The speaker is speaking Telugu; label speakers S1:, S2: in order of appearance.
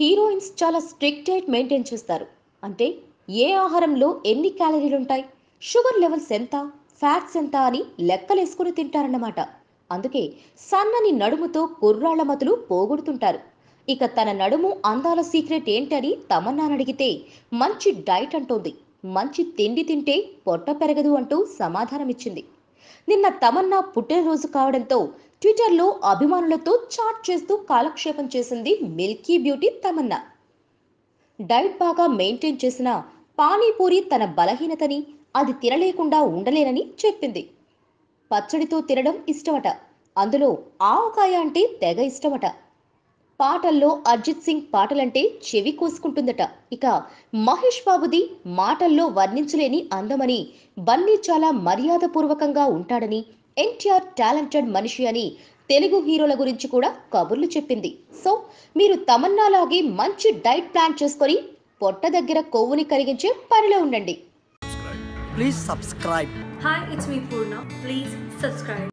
S1: హీరోయిన్స్ చాలా స్ట్రిక్ట్ డైట్ మెయింటైన్ చేస్తారు అంటే ఏ ఆహారంలో ఎన్ని క్యాలరీలు ఉంటాయి షుగర్ లెవెల్స్ ఎంత ఫ్యాట్స్ ఎంత అని లెక్కలేసుకుని తింటారన్నమాట అందుకే సన్నని నడుముతో కుర్రాళ్ల మతులు పోగొడుతుంటారు ఇక తన నడుము అందాల సీక్రెట్ ఏంటని తమన్నాను అడిగితే మంచి డైట్ అంటోంది మంచి తిండి తింటే పొట్ట పెరగదు అంటూ సమాధానమిచ్చింది నిన్న తమన్నా పుట్టినరోజు కావడంతో ట్విట్టర్లో అభిమానులతో చాట్ చేస్తూ కాలక్షేపం చేసింది మిల్కీ బ్యూటీ తమన్నా డైట్ బాగా మెయింటైన్ చేసిన పానీపూరి తన బలహీనతని అది తినలేకుండా ఉండలేనని చెప్పింది పచ్చడితో తినడం ఇష్టమట అందులో ఆవకాయ అంటే తెగ ఇష్టమట పాటల్లో అర్జిత్ సింగ్ పాటలంటే చెవి కోసుకుంటుందట ఇక మహేష్ బాబుది మాటల్లో వర్ణించలేని అందమని బన్నీ చాలా మర్యాదపూర్వకంగా ఉంటాడని ఎన్టీఆర్ టాలెంటెడ్ మనిషి అని తెలుగు హీరోల గురించి కూడా కబుర్లు చెప్పింది సో మీరు తమన్నాలాగే మంచి డైట్ ప్లాన్ చేసుకొని పొట్ట దగ్గర కొవ్వుని కరిగించే పనిలో ఉండండి
S2: please subscribe hi it's me Purna please subscribe